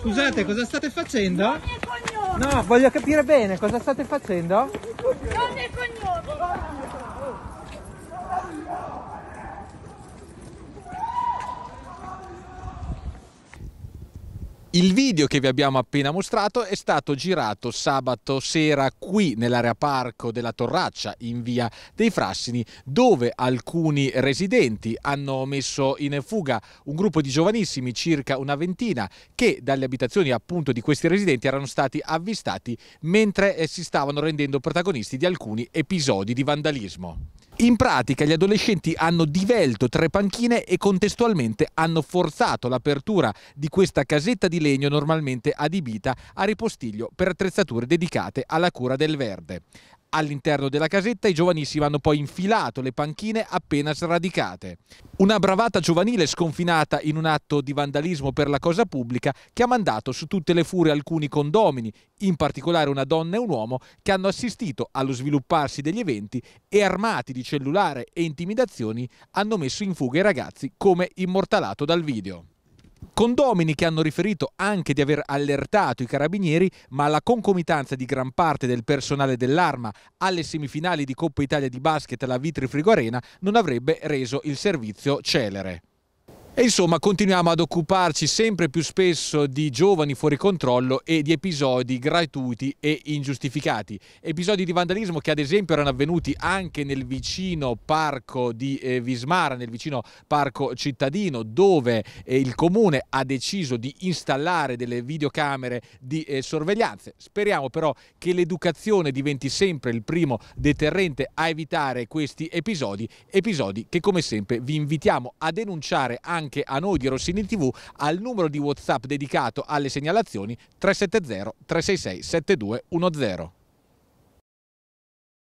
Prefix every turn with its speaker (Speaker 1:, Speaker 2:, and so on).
Speaker 1: Scusate, cosa state facendo? No, voglio capire bene cosa state facendo. Nome e cognome. Il video che vi abbiamo appena mostrato è stato girato sabato sera qui nell'area parco della Torraccia in via dei Frassini dove alcuni residenti hanno messo in fuga un gruppo di giovanissimi, circa una ventina, che dalle abitazioni appunto di questi residenti erano stati avvistati mentre eh, si stavano rendendo protagonisti di alcuni episodi di vandalismo. In pratica gli adolescenti hanno divelto tre panchine e contestualmente hanno forzato l'apertura di questa casetta di legno normalmente adibita a ripostiglio per attrezzature dedicate alla cura del verde. All'interno della casetta i giovanissimi hanno poi infilato le panchine appena sradicate. Una bravata giovanile sconfinata in un atto di vandalismo per la cosa pubblica che ha mandato su tutte le fure alcuni condomini, in particolare una donna e un uomo che hanno assistito allo svilupparsi degli eventi e armati di cellulare e intimidazioni hanno messo in fuga i ragazzi come immortalato dal video. Condomini che hanno riferito anche di aver allertato i carabinieri, ma la concomitanza di gran parte del personale dell'arma alle semifinali di Coppa Italia di basket alla Vitri Arena non avrebbe reso il servizio celere. E insomma continuiamo ad occuparci sempre più spesso di giovani fuori controllo e di episodi gratuiti e ingiustificati. Episodi di vandalismo che ad esempio erano avvenuti anche nel vicino parco di eh, Vismara, nel vicino parco cittadino, dove eh, il comune ha deciso di installare delle videocamere di eh, sorveglianza. Speriamo però che l'educazione diventi sempre il primo deterrente a evitare questi episodi, episodi che come sempre vi invitiamo a denunciare anche anche a noi di Rossini TV al numero di WhatsApp dedicato alle segnalazioni 370 366 7210.